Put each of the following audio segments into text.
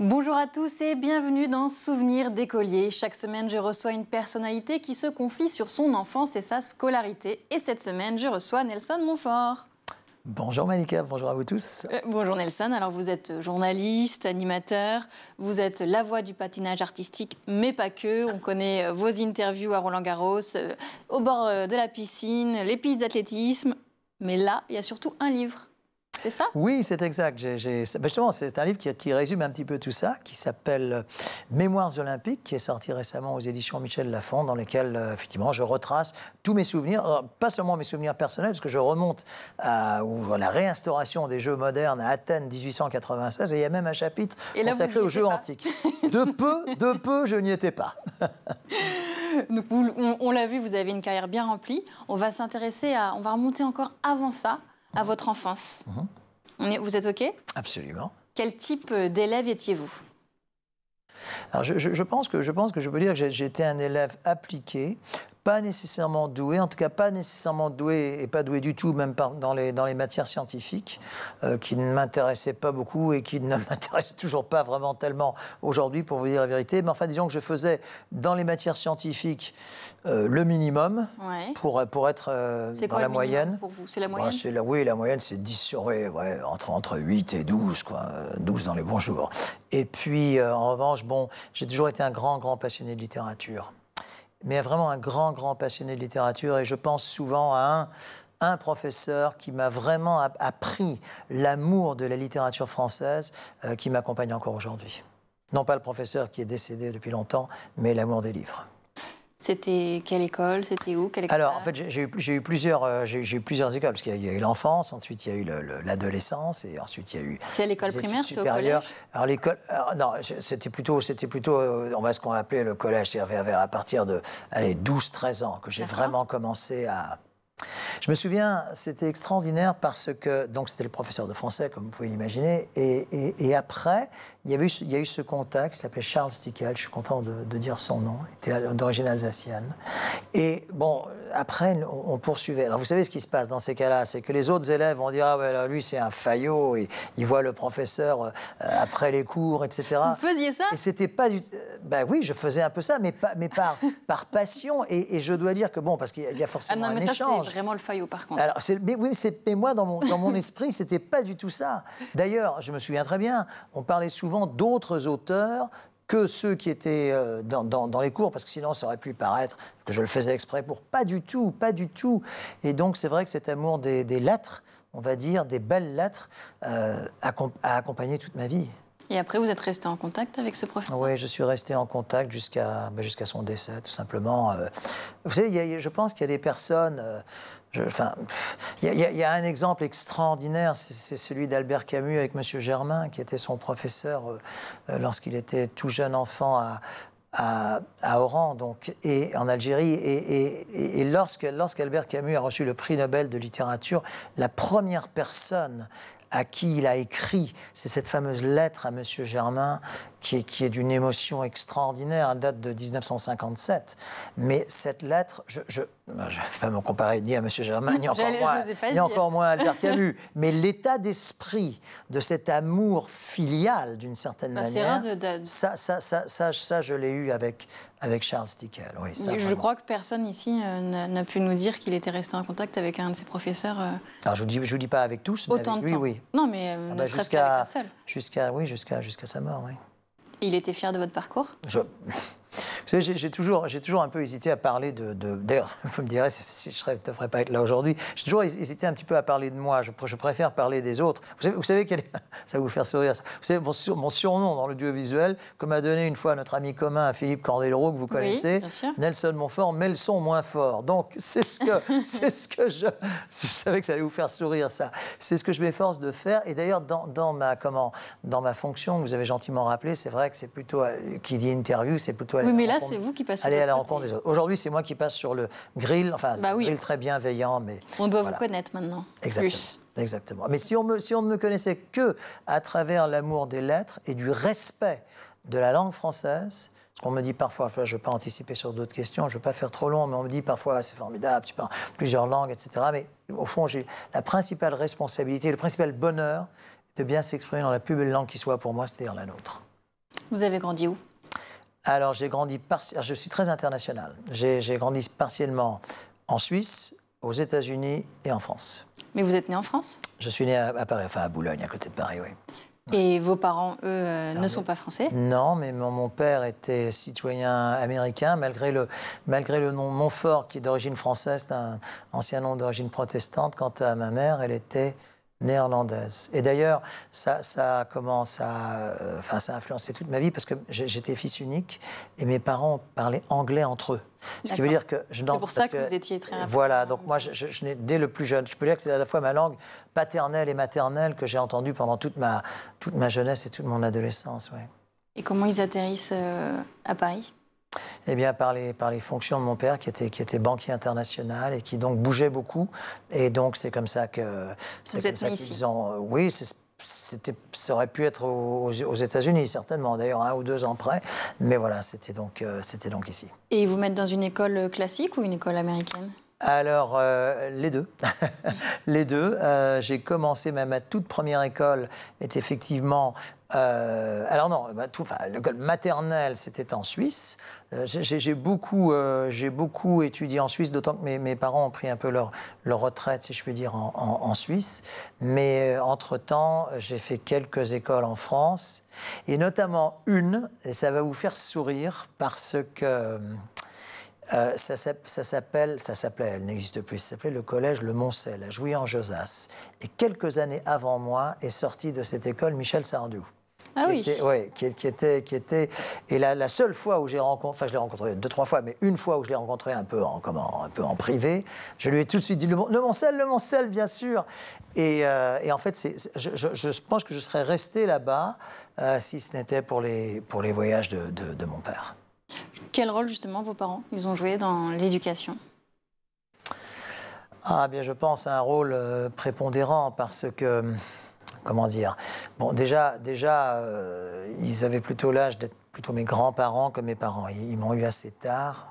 Bonjour à tous et bienvenue dans Souvenir d'écoliers. Chaque semaine, je reçois une personnalité qui se confie sur son enfance et sa scolarité. Et cette semaine, je reçois Nelson Monfort. Bonjour Manika, bonjour à vous tous. Euh, bonjour Nelson, alors vous êtes journaliste, animateur, vous êtes la voix du patinage artistique, mais pas que. On connaît euh, vos interviews à Roland Garros, euh, au bord de la piscine, les pistes d'athlétisme. Mais là, il y a surtout un livre. C'est ça Oui, c'est exact. Ben, justement, c'est un livre qui, résume un petit peu tout ça, qui s'appelle euh, Mémoires olympiques, qui est sorti récemment aux éditions Michel Lafon, dans lequel, euh, effectivement, je retrace tous mes souvenirs, pas seulement mes souvenirs personnels, parce que je remonte à, la réinstauration des Jeux modernes à Athènes 1896, et il y a même un chapitre consacré aux Jeux antiques. De peu, de peu, je n'y étais pas. on, on l'a vu, vous avez une carrière bien remplie. On va s'intéresser à, on va remonter encore avant ça, à votre enfance. Uh-huh. vous êtes OK Absolument. Quel type euh, d'élève étiez-vous alors je, pense que, je pense que je peux dire que j'étais un élève appliqué, pas nécessairement doué, en tout cas pas nécessairement doué et pas doué du tout, même dans les, dans les matières scientifiques, euh, qui ne m'intéressaient pas beaucoup et qui ne m'intéressent toujours pas vraiment tellement aujourd'hui, pour vous dire la vérité. Mais enfin, disons que je faisais dans les matières scientifiques euh, le minimum pour, pour être euh, dans la moyenne. Pour vous, c'est la bah, moyenne la, Oui, la moyenne, c'est 10 sur. entre, entre 8 et 12, quoi. 12 dans les bons jours. Et puis, en revanche, bon, j'ai toujours été un grand, grand passionné de littérature mais vraiment un grand, grand passionné de littérature. Et je pense souvent à un, professeur qui m'a vraiment appris l'amour de la littérature française, euh, qui m'accompagne encore aujourd'hui. Non pas le professeur qui est décédé depuis longtemps, mais l'amour des livres. C'était quelle école C'était où quelle Alors, en fait, j'ai eu, plusieurs, euh, j'ai eu plusieurs écoles, parce qu'il y a eu l'enfance, ensuite il y a eu l'adolescence, et ensuite il y a eu. C'est l'école primaire, c'est au collège Alors, l'école. Non, c'était plutôt, plutôt euh, on va ce qu'on appelait le collège, c'est-à-dire à partir de 12-13 ans, que j'ai vraiment commencé à je me souviens, c'était extraordinaire parce que, donc c'était le professeur de français, comme vous pouvez l'imaginer, et, après, il y, a eu ce contact qui s'appelait Charles Stickel, je suis content de, de dire son nom, il était d'origine alsacienne. Et bon, après, on, poursuivait. Alors vous savez ce qui se passe dans ces cas-là, c'est que les autres élèves vont dire ah lui c'est un faillot, et il voit le professeur euh, après les cours, etc. Vous faisiez ça Et c'était pas du, euh, ben oui, je faisais un peu ça, mais, pas, mais par, par passion. Et, je dois dire que bon, parce qu'il y a forcément ah non, mais ça, échange. vraiment le faillot par contre. Alors mais oui, mais moi dans mon, dans mon esprit c'était pas du tout ça. D'ailleurs, je me souviens très bien, on parlait souvent d'autres auteurs que ceux qui étaient euh, dans, les cours, parce que sinon ça aurait pu paraître que je le faisais exprès pour pas du tout, pas du tout. Et donc c'est vrai que cet amour des, lettres, on va dire, des belles lettres, euh, a accompagné toute ma vie. Et après, vous êtes resté en contact avec ce professeur Oui, je suis resté en contact jusqu'à bah, jusqu'à son décès, tout simplement. Euh. Vous savez, je pense qu'il y a des personnes. Euh, je, enfin, il y, a, un exemple extraordinaire, c'est celui d'Albert Camus avec Monsieur Germain, qui était son professeur euh, lorsqu'il était tout jeune enfant à, à, Oran, donc, et en Algérie. Et, lorsque, lorsqu'Albert Camus a reçu le prix Nobel de littérature, la première personne à qui il a écrit. C'est cette fameuse lettre à M. Germain qui est, qui est d'une émotion extraordinaire, elle hein, date de 1957. Mais cette lettre, je je ne vais pas me comparer ni à M. Germain, ni encore, moins, à Albert Camus, mais l'état d'esprit de cet amour filial, d'une certaine ah, manière, de, Ça, ça, ça, ça, je l'ai eu avec, avec Charles Stickel. Oui, je crois que personne ici euh, n'a pu nous dire qu'il était resté en contact avec un de ses professeurs. Euh, Alors, je ne dis, je dis pas avec tous, mais lui, oui. Non, mais euh, ah bah, jusqu'à, Jusqu'à, oui, jusqu'à, jusqu'à sa mort, oui. Il était fier de votre parcours je... Vous savez, j'ai toujours, toujours un peu hésité à parler de. D'ailleurs, vous me direz, si je ne devrais pas être là aujourd'hui, j'ai toujours hésité un petit peu à parler de moi. Je, je préfère parler des autres. Vous savez, ça va vous faire sourire. Ça. Vous savez, mon, sur, mon surnom dans l'audiovisuel, que m'a donné une fois notre ami commun Philippe Candeloro, que vous connaissez, Nelson Monfort, mais le moins fort. Donc, c'est ce que, c'est ce que je. Je savais que ça allait vous faire sourire, ça. C'est ce que je m'efforce de faire. Et d'ailleurs, dans, dans, ma comment, dans ma fonction, vous avez gentiment rappelé, c'est vrai que c'est plutôt euh, qui dit interview, c'est plutôt oui, mais là, c'est vous qui passez. Allez à la rencontre des autres. Aujourd'hui, c'est moi qui passe sur le grill, enfin, bah grill très bienveillant, mais. On doit vous connaître maintenant. Exactement. Plus. Exactement. Mais si on, me, si on ne me connaissait que à travers l'amour des lettres et du respect de la langue française, qu'on me dit parfois, je ne veux pas anticiper sur d'autres questions, je ne veux pas faire trop long, mais on me dit parfois, c'est formidable, tu parles plusieurs langues, etc. Mais au fond, j'ai la principale responsabilité, le principal bonheur de bien s'exprimer dans la plus belle langue qui soit pour moi, c'est-à-dire la nôtre. Vous avez grandi où alors, j'ai grandi je suis très international. J'ai grandi partiellement en Suisse, aux États-Unis et en France. Mais vous êtes né en France Je suis né à, Paris, enfin à Boulogne, à côté de Paris, oui. Et vos parents, eux, euh, ne sont pas français Non, mais mon, mon, père était citoyen américain, malgré le, malgré le nom Montfort, qui est d'origine française, c'est un ancien nom d'origine protestante. Quant à ma mère, elle était néerlandaise. Et d'ailleurs, ça, ça commence à, euh, enfin, ça a influencé toute ma vie parce que j'étais fils unique et mes parents parlaient anglais entre eux. Ce qui veut dire que C'est pour ça que, vous étiez très. Voilà, donc moi, je, je, dès le plus jeune, je peux dire que c'est à la fois ma langue paternelle et maternelle que j'ai entendue pendant toute ma, toute ma jeunesse et toute mon adolescence. Ouais. Et comment ils atterrissent euh, à Paris eh bien, par les, par les fonctions de mon père, qui était, qui était banquier international et qui donc bougeait beaucoup. Et donc, c'est comme ça que. Vous comme êtes ça qu'ils ont. Euh, oui, ça aurait pu être aux, États-Unis, certainement, d'ailleurs, un ou deux ans près. Mais voilà, c'était donc, euh, c'était donc ici. Et vous mettre dans une école euh, classique ou une école américaine alors, les deux. les deux. j'ai commencé, même ma toute première école est effectivement euh, alors non, bah, tout, l'école maternelle, c'était en Suisse. Euh, j'ai beaucoup, euh, beaucoup étudié en Suisse, d'autant que mes, parents ont pris un peu leur, retraite, si je puis dire, en, Suisse. Mais entre-temps, j'ai fait quelques écoles en France, et notamment une, et ça va vous faire sourire, parce que... ça, s'appelle, ça s'appelait, elle n'existe plus, ça s'appelait le collège Le Moncel, à Jouy-en-Josas. Et quelques années avant moi est sorti de cette école Michel Sardou ah oui. qui, était, qui était, et la, la seule fois où j'ai rencontré, enfin je l'ai rencontré deux trois fois, mais une fois où je l'ai rencontré un peu en comment, un peu en privé, je lui ai tout de suite dit le, le le Moncel, bien sûr. Et, euh, en fait, je, pense que je serais resté là-bas euh, si ce n'était pour les pour les voyages de, de mon père. Quel rôle justement vos parents ils ont joué dans l'éducation Ah bien, je pense à un rôle euh, prépondérant parce que comment dire Bon, déjà, déjà euh, ils avaient plutôt l'âge d'être plutôt mes grands-parents que mes parents. Ils, m'ont eu assez tard.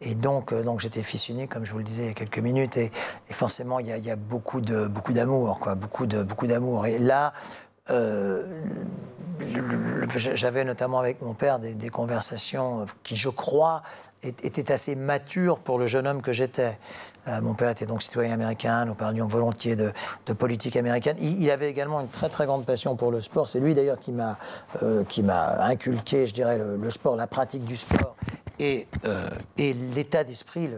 Et donc, euh, donc j'étais fils unique, comme je vous le disais il y a quelques minutes, et, forcément, il y a, beaucoup de beaucoup d'amour, quoi, beaucoup de beaucoup d'amour. Et là, euh, j'avais notamment avec mon père des, conversations euh, qui, je crois, étaient assez matures pour le jeune homme que j'étais. Euh, mon père était donc citoyen américain, nous parlions volontiers de, politique américaine. Il, avait également une très très grande passion pour le sport. C'est lui d'ailleurs qui m'a euh, inculqué, je dirais, le, sport, la pratique du sport et, et l'état d'esprit,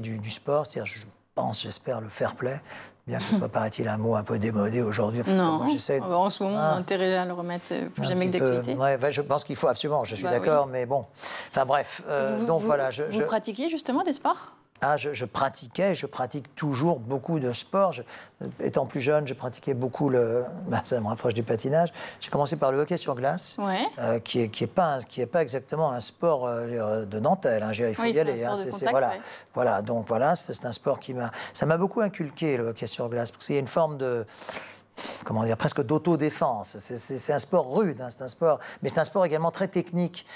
du, du, sport. C'est-à-dire, je pense, j'espère, le fair play. Bien que ce paraît-il, un mot un peu démodé aujourd'hui. Non, en ce moment, on a ah. intérêt à le remettre euh, plus jamais que d'actualité. Ouais, je pense qu'il faut absolument, je suis bah d'accord, mais bon. Enfin bref, euh, donc voilà. Je, vous pratiquiez justement des sports ah, je, pratiquais, je pratique toujours beaucoup de sport. Euh, étant plus jeune, je pratiquais beaucoup le. Bah, ça me rapproche du patinage. J'ai commencé par le hockey sur glace, euh, qui n'est qui est pas, pas exactement un sport euh, de dentelle. Hein, il faut y aller. Hein, voilà, voilà. Donc voilà, c'est un sport qui m'a. Ça m'a beaucoup inculqué le hockey sur glace parce qu'il y a une forme de comment dire, presque d'autodéfense. C'est un sport rude, hein, un sport, mais c'est un sport également très technique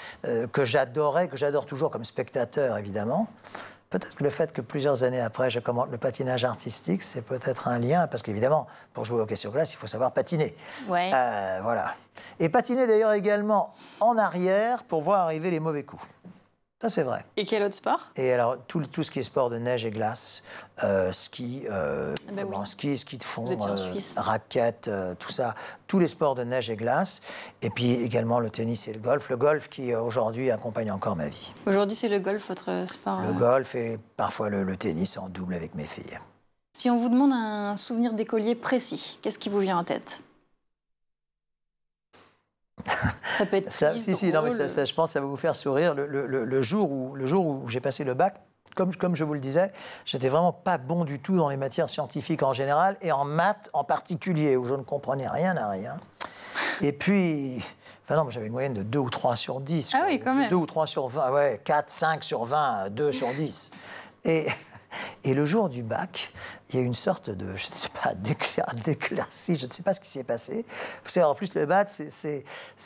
que j'adorais, que j'adore toujours comme spectateur évidemment. Peut-être que le fait que plusieurs années après, je commence le patinage artistique, c'est peut-être un lien, parce qu'évidemment, pour jouer au hockey sur glace, il faut savoir patiner. Euh, voilà. Et patiner d'ailleurs également en arrière pour voir arriver les mauvais coups. Ça, c'est vrai. Et quel autre sport Et alors, tout, tout, ce qui est sport de neige et glace, euh, ski, euh, ah bah ski, de fond, euh, raquette, euh, tout ça, tous les sports de neige et glace. Et puis également le tennis et le golf. Le golf qui, aujourd'hui, accompagne encore ma vie. Aujourd'hui, c'est le golf, votre sport Le golf et parfois le tennis en double avec mes filles. Si on vous demande un souvenir d'écolier précis, qu'est-ce qui vous vient en tête ça peut être ça, Si, si, je pense que ça va vous faire sourire. Le, jour où, le jour où j'ai passé le bac, comme, comme je vous le disais, j'étais vraiment pas bon du tout dans les matières scientifiques en général et en maths en particulier, où je ne comprenais rien à rien. Et puis, Enfin non, j'avais une moyenne de 2 ou 3 sur 10. Ah oui, quand même. 2 ou 3 sur 20, ouais, 4, 5 sur 20, 2 sur 10. Et et le jour du bac, il y a une sorte de, je ne sais pas, d'éclaircie, je ne sais pas ce qui s'est passé. Vous savez, en plus, le bac, c'est,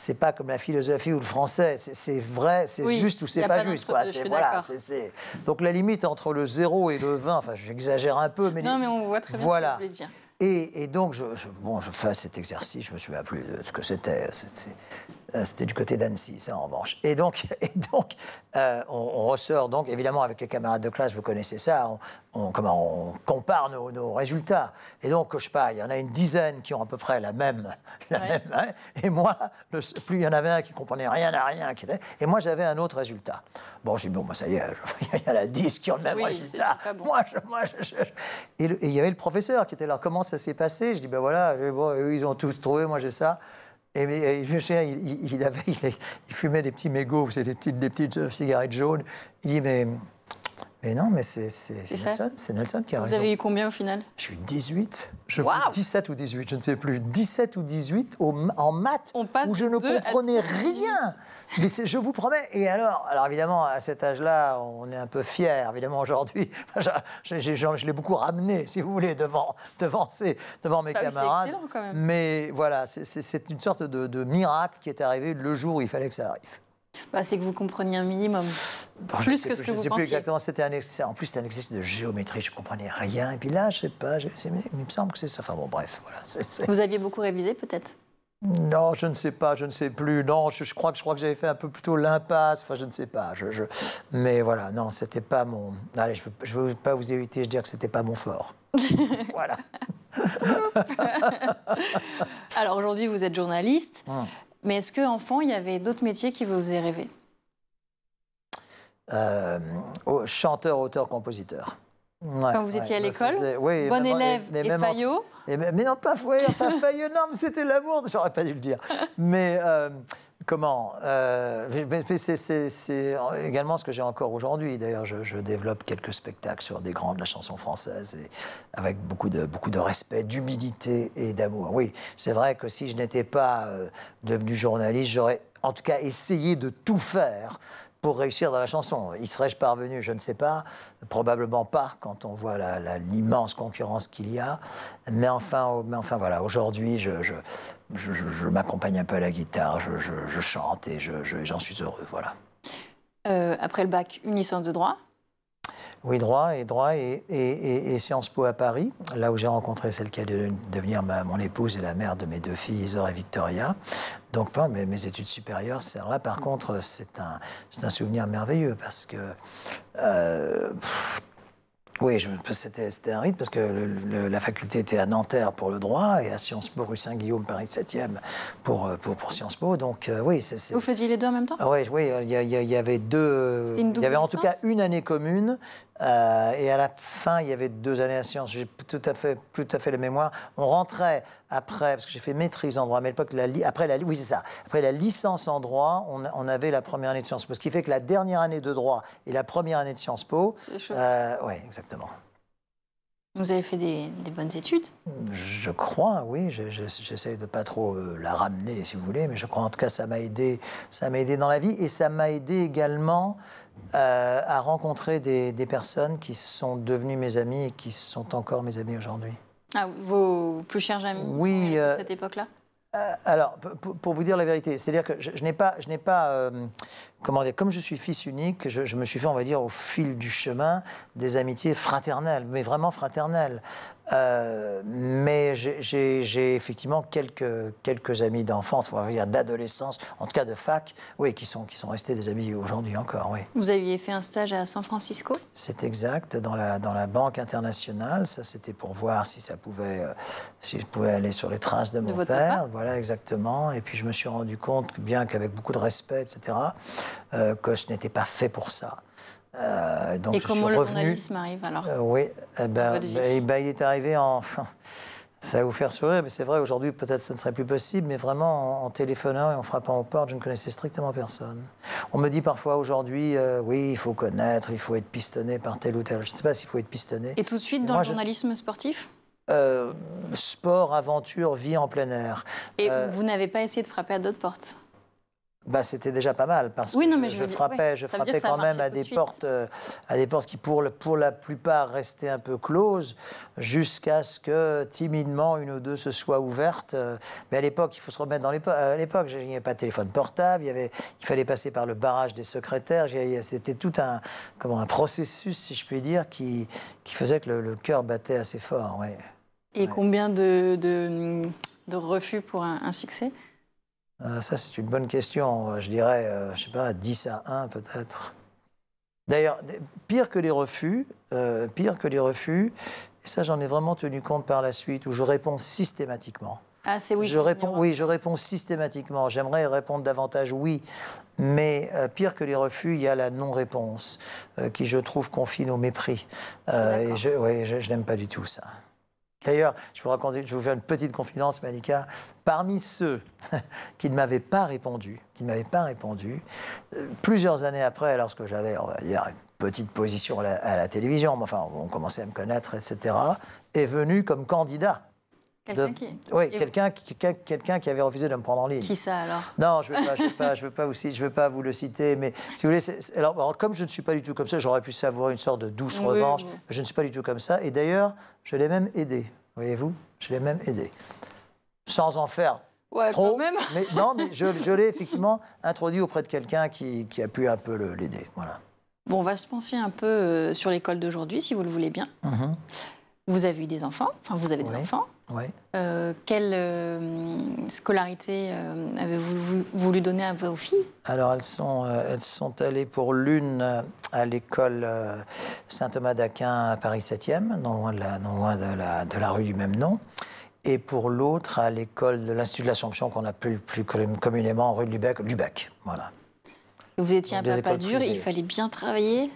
n'est pas comme la philosophie ou le français, c'est, vrai, c'est juste ou c'est pas, pas juste. Quoi. voilà, Donc la limite entre le 0 et le 20, enfin j'exagère un peu, mais... Non, mais on voit très bien voilà. ce que dire. Et, et, donc, je, bon, je fais cet exercice, je me souviens plus de ce que c'était. Euh, c'était du côté d'Annecy, ça en revanche. Et donc, donc euh, on, ressort, donc évidemment avec les camarades de classe, vous connaissez ça, on, comment, on compare nos, résultats. Et donc, je sais pas, il y en a une dizaine qui ont à peu près la même. Hein. et moi, plus il y en avait un qui comprenait rien à rien, et moi j'avais un autre résultat. Bon, je dis, bon, bah, ça y est, il y en a dix qui ont le même résultat. Moi, Et il y avait le professeur qui était là, comment ça s'est passé Je dis, ben voilà, ils ont tous trouvé, moi j'ai ça. Et, euh, je sais, il, fumait des petits mégots, c'était des petites euh, cigarettes jaunes. Il dit, mais et non, mais c'est Nelson, Nelson, qui a Vous avez eu combien au final Je suis 18. Je wow. 17 ou 18, je ne sais plus. 17 ou 18 en maths, où je ne comprenais rien. Mais je vous promets. Et alors, alors évidemment, à cet âge-là, on est un peu fier. Évidemment, aujourd'hui, je, je, je, l'ai beaucoup ramené, si vous voulez, devant, devant, ces, devant mes bah camarades. Mais voilà, c'est une sorte de, de miracle qui est arrivé le jour où il fallait que ça arrive. Bah, c'est que vous compreniez un minimum. plus que ce que vous pensiez. exactement, c'était en plus, c'était un exercice de géométrie, je comprenais rien. Et puis là, je ne sais pas, il me semble que c'est ça. Enfin bon, bref, Vous aviez beaucoup révisé peut-être non, je ne sais pas, je ne sais plus. Non, je, crois que je crois que j'avais fait un peu plutôt l'impasse. Enfin, je ne sais pas. Mais voilà, non, c'était pas mon. Allez, je ne veux, pas vous éviter. de dire que c'était pas mon fort. voilà. Alors aujourd'hui, vous êtes journaliste. Hum. Mais est-ce enfant il y avait d'autres métiers qui vous faisaient rêver euh, oh, Chanteur, auteur, compositeur. Quand vous étiez à l'école, bon élève et faillot. mais non, pas faillot, faillot, non, mais c'était l'amour, j'aurais pas dû le dire. Mais euh, Comment euh, C'est également ce que j'ai encore aujourd'hui. D'ailleurs, je, développe quelques spectacles sur des grands de la chanson française, et avec beaucoup de, beaucoup de respect, d'humilité et d'amour. Oui, c'est vrai que si je n'étais pas euh, devenu journaliste, j'aurais en tout cas essayé de tout faire pour réussir dans la chanson. Y serais-je parvenu Je ne sais pas. Probablement pas, quand on voit l'immense concurrence qu'il y a. Mais enfin, mais enfin voilà, aujourd'hui, je, je, m'accompagne un peu à la guitare, je, chante et j'en suis heureux. Voilà. Euh, après le bac, une licence de droit oui, droit et droit et, Sciences Po à Paris, là où j'ai rencontré celle qui allait devenir ma, mon épouse et la mère de mes deux filles, Isor et Victoria. Donc, enfin, mes, études supérieures, là par contre, c'est un, un, souvenir merveilleux parce que. Euh, oui, c'était un rite parce que la faculté était à Nanterre pour le droit et à Sciences Po rue Saint-Guillaume, Paris 7e euh, pour, pour, Sciences Po. Donc, euh, oui, c'est. Vous faisiez les deux en même temps ah Oui, il oui, y, avait deux. Il y avait en tout cas une année commune euh, et à la fin, il y avait deux années à sciences. J'ai tout à fait, tout à fait la mémoire. On rentrait après, parce que j'ai fait maîtrise en droit, mais à l'époque, après la, Après la licence en droit, on, avait la première année de Sciences Po. Ce qui fait que la dernière année de droit et la première année de Sciences Po. C'est euh, Oui, exactement. Vous avez fait des, des bonnes études Je crois, oui. J'essaie de pas trop euh, la ramener, si vous voulez, mais je crois en tout cas ça m'a aidé. Ça m'a aidé dans la vie et ça m'a aidé également euh, à rencontrer des, personnes qui sont devenues mes amies et qui sont encore mes amies aujourd'hui. Ah, vos plus chers amis oui, de euh, cette époque-là euh, alors, pour vous dire la vérité, c'est-à-dire que je, n'ai pas, je n'ai pas, comment dire, comme je suis fils unique, je, me suis fait, on va dire, au fil du chemin, des amitiés fraternelles, mais vraiment fraternelles. Euh, mais j'ai effectivement quelques, quelques amis d'enfance, d'adolescence, en tout cas de fac, oui, qui sont, qui sont restés des amis aujourd'hui encore. Oui. Vous aviez fait un stage à San Francisco C'est exact, dans la, dans la Banque internationale. Ça, c'était pour voir si ça pouvait, euh, si je pouvais aller sur les traces de, mon père. Voilà, exactement. Et puis je me suis rendu compte, bien qu'avec beaucoup de respect, etc., euh, que je n'était pas fait pour ça. Euh, donc et comment le journalisme arrive alors euh, Oui, eh ben, ben, ben, il est arrivé en. Ça va vous faire sourire, mais c'est vrai, aujourd'hui, peut-être ce ne serait plus possible, mais vraiment, en, téléphonant et en frappant aux portes, je ne connaissais strictement personne. On me dit parfois aujourd'hui, euh, oui, il faut connaître, il faut être pistonné par tel ou tel. Je ne sais pas s'il faut être pistonné. Et tout de suite, dans le journalisme sportif Sport, aventure, vie en plein air. Et vous n'avez pas essayé de frapper à d'autres portes bah, c'était déjà pas mal parce que je, frappais, je frappais quand même à des portes, euh, à des portes qui pour, pour la plupart restaient un peu closes jusqu'à ce que timidement une ou deux se soient ouvertes. Euh, mais à l'époque, il faut se remettre dans l'époque. À l'époque, il n'y avait pas de téléphone portable, il, y avait, il fallait passer par le barrage des secrétaires. C'était tout un, comment, un processus, si je puis dire, qui, qui faisait que le, cœur battait assez fort. Et combien de, de, refus pour un succès euh, ça, c'est une bonne question. Euh, je dirais, je euh, je sais pas, 10 à 1 peut-être. D'ailleurs, pire que les refus, pire que les refus, ça, j'en ai vraiment tenu compte par la suite, où je réponds systématiquement. Ah, c'est oui. Je réponds, oui, je réponds systématiquement. J'aimerais répondre davantage oui, mais pire que les refus, il y a la non-réponse, qui je trouve confine au mépris. et je n'aime pas du tout ça. D'ailleurs, je vous je vais vous faire une petite confidence, Malika. Parmi ceux qui ne m'avaient pas répondu, qui m'avaient pas répondu, euh, plusieurs années après, lorsque j'avais, on une petite position à la, télévision, enfin, on commençait à me connaître, etc., est venu comme candidat Quelqu'un qui... Oui, quelqu'un qui, quelqu'un qui avait refusé de me prendre en ligne. Qui ça alors Non, je ne veux, pas, je veux, pas, veux pas vous le citer, mais si vous voulez, alors, comme je ne suis pas du tout comme ça, j'aurais pu savoir une sorte de douce revanche. Je ne suis pas du tout comme ça. Et d'ailleurs, je l'ai même aidé. Voyez-vous Je l'ai même aidé. Sans en faire Trop, quand même. mais non, mais je, l'ai effectivement introduit auprès de quelqu'un qui, a pu un peu l'aider. Voilà. Bon, on va se pencher un peu euh, sur l'école d'aujourd'hui, si vous le voulez bien. Mm-hmm. Vous avez eu des enfants, enfin vous avez des enfants. Euh, quelle euh, scolarité euh, avez-vous voulu donner à vos filles Alors, elles sont, elles sont allées pour l'une à l'école Saint-Thomas d'Aquin à Paris 7e, non loin, de la, la, de la rue du même nom et pour l'autre à l'école de l'Institut de l'Assomption qu'on appelle plus communément rue du Lubec, Voilà. Vous étiez un papa dur, il fallait bien travailler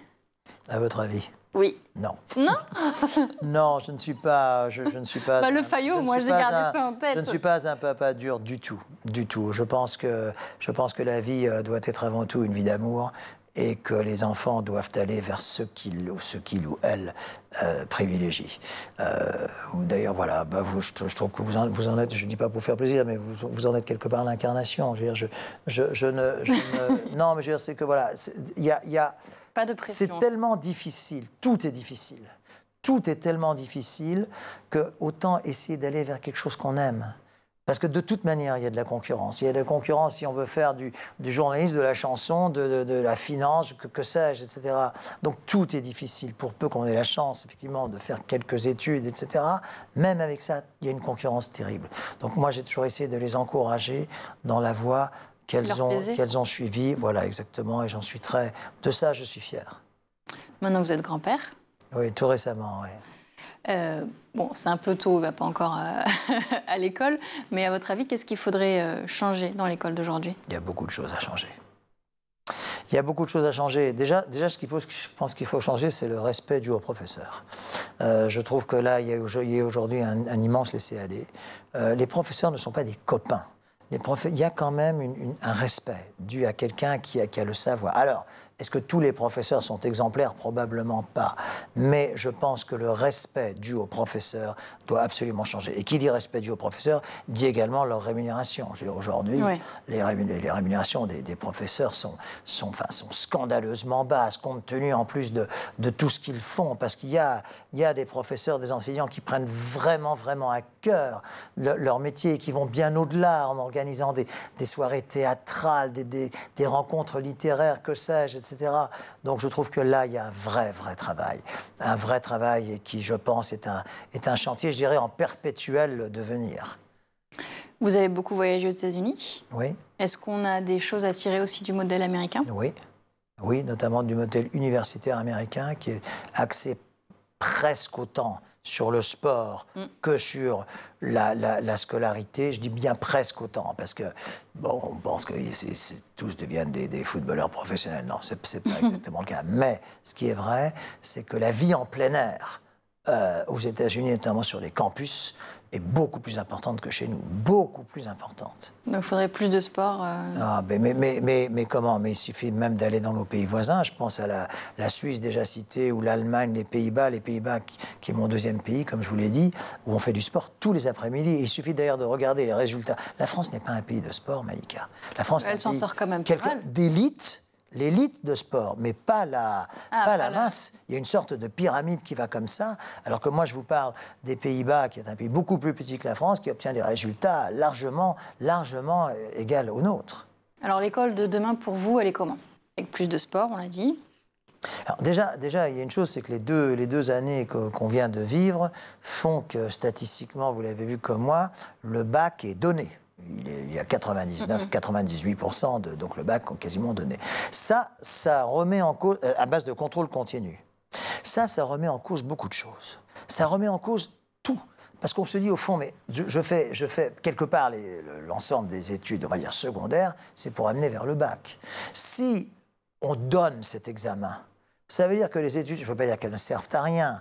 À votre avis oui. Non. Non Non, je ne suis pas. Je, ne suis pas bah, le faillot, moi, j'ai gardé ça en tête. Je ne suis pas un papa dur du tout, du tout. Je pense que, je pense que la vie euh, doit être avant tout une vie d'amour et que les enfants doivent aller vers ce qu'il ou ceux ou elle euh, privilégient. Euh, d'ailleurs, voilà, bah je, trouve que vous en, vous en êtes, je ne dis pas pour faire plaisir, mais vous, vous en êtes quelque part l'incarnation. Je, je, je, ne, je ne non, mais je c'est que voilà, il y a c'est tellement difficile, tout est difficile. Tout est tellement difficile que autant essayer d'aller vers quelque chose qu'on aime. Parce que de toute manière, il y a de la concurrence. Il y a de la concurrence si on veut faire du, du journalisme, de la chanson, de, la finance, que, que sais-je, etc. Donc tout est difficile, pour peu qu'on ait la chance, effectivement, de faire quelques études, etc. Même avec ça, il y a une concurrence terrible. Donc moi, j'ai toujours essayé de les encourager dans la voie qu'elles ont, suivi. Voilà, exactement. Et j'en suis très. De ça, je suis fier. Maintenant, vous êtes grand-père Oui, tout récemment, oui. Euh, bon, c'est un peu tôt, on ne va pas encore euh, à, l'école, mais à votre avis, qu'est-ce qu'il faudrait euh, changer dans l'école d'aujourd'hui Il y a beaucoup de choses à changer. Il y a beaucoup de choses à changer. Déjà, déjà ce qu'il faut, je pense qu'il faut changer, c'est le respect du haut-professeur. je trouve que là, il y a aujourd'hui un, immense laisser-aller. les professeurs ne sont pas des copains il y a quand même un respect dû à quelqu'un qui a, qui a le savoir. Alors, est-ce que tous les professeurs sont exemplaires Probablement pas. Mais je pense que le respect dû aux professeurs doit absolument changer. Et qui dit respect dû aux professeurs dit également leur rémunération. Aujourd'hui, les, rémunérations des, professeurs sont, sont, enfin, sont, scandaleusement basses, compte tenu en plus de, tout ce qu'ils font. Parce qu'il y a, il des professeurs, des enseignants qui prennent vraiment, vraiment à cœur leur métier et qui vont bien au-delà en organisant des, soirées théâtrales, des, des, rencontres littéraires, que sais-je, etc. Donc je trouve que là, il y a un vrai, vrai travail. Un vrai travail qui, je pense, est un, est un chantier, je dirais, en perpétuel devenir. Vous avez beaucoup voyagé aux États-Unis. Oui. Est-ce qu'on a des choses à tirer aussi du modèle américain Oui. Oui, notamment du modèle universitaire américain qui est axé presque autant sur le sport mm. que sur la, scolarité. Je dis bien presque autant, parce que, bon, on pense que tous deviennent des, footballeurs professionnels. Non, ce n'est pas exactement le cas. Mais ce qui est vrai, c'est que la vie en plein air, euh, aux États-Unis, notamment sur les campus, est beaucoup plus importante que chez nous, beaucoup plus importante. Donc il faudrait plus de sport. Euh. Ah, ben, mais, mais, mais, mais, comment Mais il suffit même d'aller dans nos pays voisins. Je pense à la, Suisse déjà citée, ou l'Allemagne, les Pays-Bas, les Pays-Bas qui, est mon deuxième pays, comme je vous l'ai dit, où on fait du sport tous les après-midi. Il suffit d'ailleurs de regarder les résultats. La France n'est pas un pays de sport, Malika. La France, elle s'en sort quand même d'élite l'élite de sport, mais ah, pas la, pas la masse. Il y a une sorte de pyramide qui va comme ça, alors que moi je vous parle des Pays-Bas, qui est un pays beaucoup plus petit que la France, qui obtient des résultats largement, largement euh, égaux aux nôtres. Alors l'école de demain pour vous, elle est comment Avec plus de sport, on l'a dit, déjà, déjà, il y a une chose, c'est que les deux, les deux années qu'on vient de vivre font que statistiquement, vous l'avez vu comme moi, le bac est donné il y a 99, 98% de, donc le bac ont quasiment donné. Ça, ça remet en cause, euh, à base de contrôle continu, ça, ça remet en cause beaucoup de choses. Ça remet en cause tout. Parce qu'on se dit au fond, mais je, fais, je fais quelque part l'ensemble des études, on va dire secondaires, c'est pour amener vers le bac. Si on donne cet examen, ça veut dire que les études, je ne veux pas dire qu'elles ne servent à rien,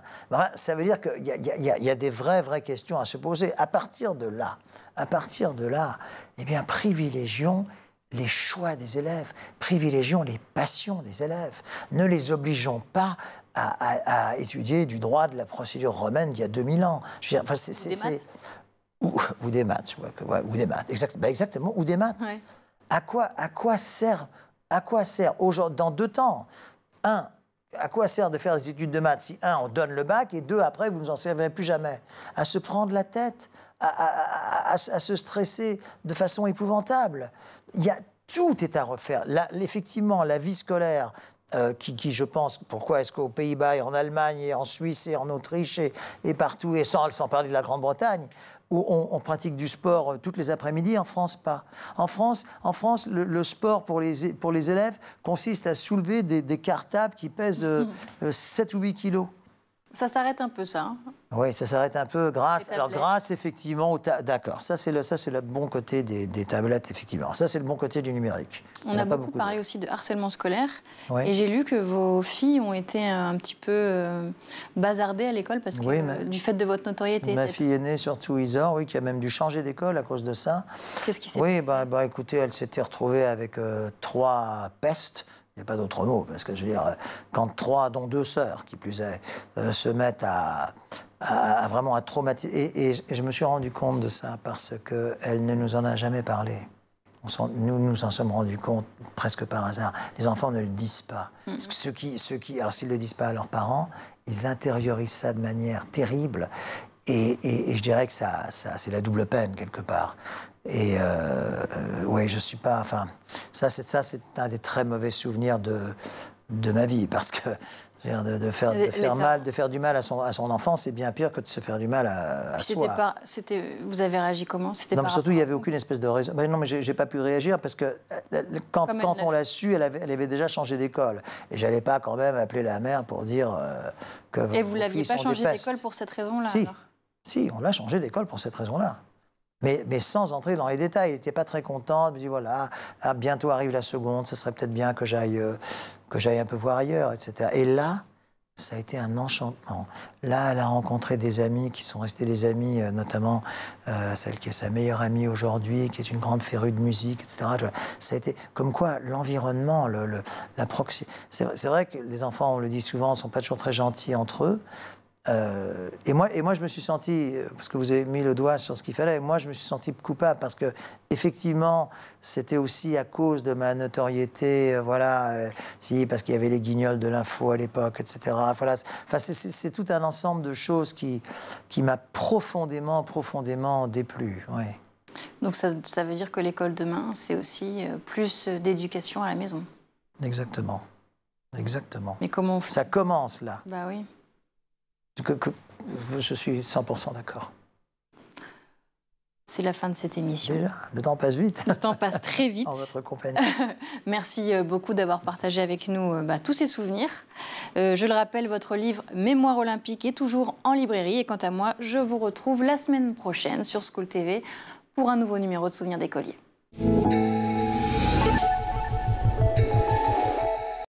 ça veut dire qu'il y, a des vraies, vraies questions à se poser. À partir de là, à partir de là, eh bien, privilégions les choix des élèves, privilégions les passions des élèves. Ne les obligeons pas à, étudier du droit de la procédure romaine d'il y a 2000 ans. enfin, ou, des maths, ou des maths, bah, exactement, ou des maths. À quoi, à quoi sert, à quoi sert aujourd'hui, dans deux temps, un, à quoi sert de faire des études de maths si, un, on donne le bac, et deux, après, vous ne vous en servirez plus jamais À se prendre la tête, à, se stresser de façon épouvantable. Il y a, tout est à refaire. effectivement, la vie scolaire euh, qui, je pense, pourquoi est-ce qu'aux Pays-Bas et en Allemagne et en Suisse et en Autriche et, partout, et sans, sans parler de la Grande-Bretagne, où on, pratique du sport euh, toutes les après-midi, en France pas. En France, en France le, sport pour les, élèves consiste à soulever des, des cartables qui pèsent 7 euh, mm. euh, ou 8 kilos. Ça s'arrête un peu, ça. Hein. oui, ça s'arrête un peu grâce. Alors, grâce effectivement au. D'accord, ça c'est le, ça, le bon côté des, des tablettes, effectivement. Ça c'est le bon côté du numérique. On, a, beaucoup, parlé hein. aussi de harcèlement scolaire. Et j'ai lu que vos filles ont été euh, un petit peu euh, bazardées à l'école parce que euh, du fait de votre notoriété. Ma fille aînée, surtout Isor, oui, qui a même dû changer d'école à cause de ça. Qu'est-ce qui s'est oui, passé Oui, bah, bah, écoutez, elle s'était retrouvée avec trois pestes n'y a pas d'autre mot, parce que je veux dire, euh, quand trois, dont deux sœurs, qui plus est, euh, se mettent à, vraiment à traumatiser. Et, je me suis rendu compte de ça parce qu'elle ne nous en a jamais parlé. On nous nous en sommes rendus compte presque par hasard. Les enfants ne le disent pas. qui, ceux qui, alors s'ils ne le disent pas à leurs parents, ils intériorisent ça de manière terrible. Et, et, je dirais que ça, ça c'est la double peine quelque part. Et oui, euh, euh, ouais, je suis pas. Enfin, ça, c'est ça, c'est un des très mauvais souvenirs de de ma vie parce que de, faire, faire mal, de faire du mal à son, à son enfant, c'est bien pire que de se faire du mal à, à C'était Pas, vous avez réagi comment Non, mais surtout, il n'y avait aucune espèce de raison. non, mais j'ai pas pu réagir parce que euh, quand, quand on l'a su, elle avait, elle avait, déjà changé d'école. Et j'allais pas quand même appeler la mère pour dire que. Et vous ne l'aviez pas changé d'école pour cette raison-là Si, si on l'a changé d'école pour cette raison-là. Mais, sans entrer dans les détails. Il n'était pas très content. Il me dit voilà, ah, bientôt arrive la seconde, ce serait peut-être bien que j'aille euh, que j'aille un peu voir ailleurs, etc. Et là, ça a été un enchantement. Là, elle a rencontré des amis qui sont restés des amis, euh, notamment euh, celle qui est sa meilleure amie aujourd'hui, qui est une grande férue de musique, etc. Ça a été comme quoi l'environnement, la C'est vrai que les enfants, on le dit souvent, ne sont pas toujours très gentils entre eux. Euh, et, moi, et moi, je me suis senti, euh, parce que vous avez mis le doigt sur ce qu'il fallait, moi, je me suis senti coupable parce que, effectivement, c'était aussi à cause de ma notoriété, euh, voilà, si, parce qu'il y avait les guignols de l'info à l'époque, etc. Voilà, enfin, c'est tout un ensemble de choses qui, qui m'a profondément, profondément déplu. Ouais. Donc, ça, ça veut dire que l'école demain, c'est aussi plus d'éducation à la maison. Exactement. Exactement. Mais comment on fait Ça commence là. Bah oui que, je suis 100% d'accord. C'est la fin de cette émission. le temps passe vite. Le temps passe très vite. en votre compagnie. Merci euh, beaucoup d'avoir partagé avec nous euh, bah, tous ces souvenirs. Euh, je le rappelle, votre livre Mémoire olympique est toujours en librairie. Et quant à moi, je vous retrouve la semaine prochaine sur School TV pour un nouveau numéro de Souvenirs d'écoliers.